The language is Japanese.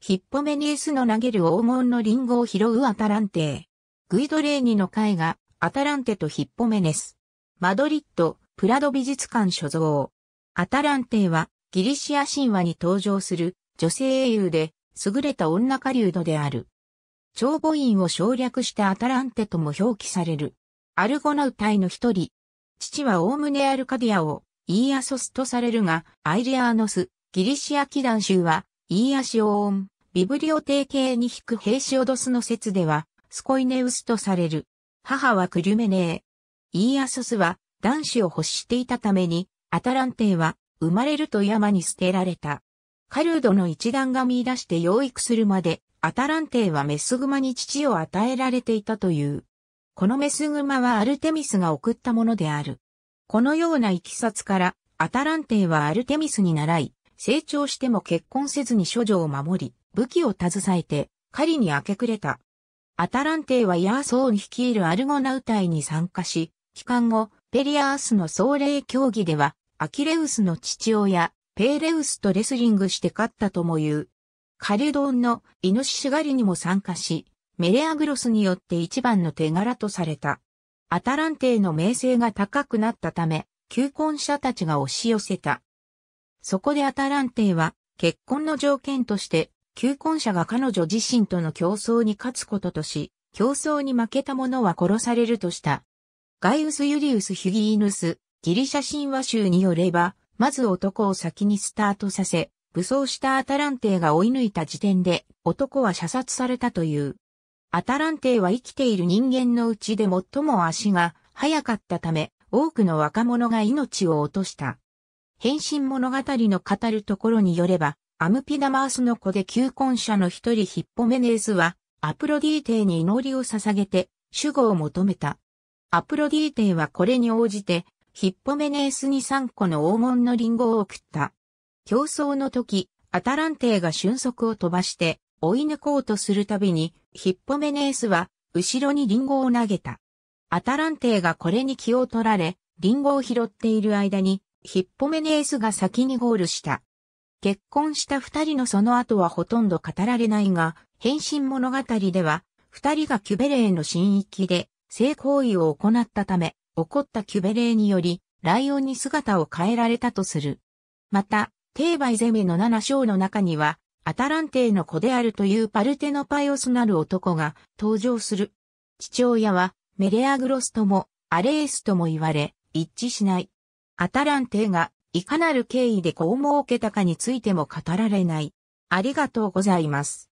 ヒッポメニウスの投げる黄金のリンゴを拾うアタランテー。グイドレーニの絵画、アタランテとヒッポメネス。マドリッド、プラド美術館所蔵。アタランテーは、ギリシア神話に登場する女性英雄で、優れた女狩人である。長母院を省略したアタランテとも表記される。アルゴナウ隊の一人。父はオウムネアルカディアをイーアソスとされるが、アイレアーノス、ギリシア祈団州はイーアシオオン、ビブリオテー系に引くヘイシオドスの説では、スコイネウスとされる。母はクリュメネー。イーアソスは男子を欲していたために、アタランテーは生まれると山に捨てられた。カルードの一団が見出して養育するまで、アタランテーはメスグマに父を与えられていたという。このメスグマはアルテミスが送ったものである。このような行きさつから、アタランテーはアルテミスに倣い、成長しても結婚せずに処女を守り、武器を携えて、狩りに明け暮れた。アタランテイはヤーソーン率いるアルゴナウ隊に参加し、帰還後、ペリアースの壮霊競技では、アキレウスの父親、ペーレウスとレスリングして勝ったとも言う。カルドンのイノシシ狩りにも参加し、メレアグロスによって一番の手柄とされた。アタランテイの名声が高くなったため、求婚者たちが押し寄せた。そこでアタランテは、結婚の条件として、求婚者が彼女自身との競争に勝つこととし、競争に負けた者は殺されるとした。ガイウス・ユリウス・ヒュギーヌス、ギリシャ神話集によれば、まず男を先にスタートさせ、武装したアタランテが追い抜いた時点で、男は射殺されたという。アタランテは生きている人間のうちで最も足が速かったため、多くの若者が命を落とした。変身物語の語るところによれば、アムピダマースの子で求婚者の一人ヒッポメネースは、アプロディーテに祈りを捧げて、守護を求めた。アプロディーテはこれに応じて、ヒッポメネースに3個の黄門のリンゴを送った。競争の時、アタランテーが瞬足を飛ばして、追い抜こうとするたびに、ヒッポメネースは、後ろにリンゴを投げた。アタランテーがこれに気を取られ、リンゴを拾っている間に、ヒッポメネースが先にゴールした。結婚した二人のその後はほとんど語られないが、変身物語では、二人がキュベレーの神域で性行為を行ったため、起こったキュベレーにより、ライオンに姿を変えられたとする。また、テーバイゼメの七章の中には、アタランテーの子であるというパルテノパイオスなる男が登場する。父親はメレアグロスともアレースとも言われ、一致しない。アタランテがいかなる経緯でこう設けたかについても語られない。ありがとうございます。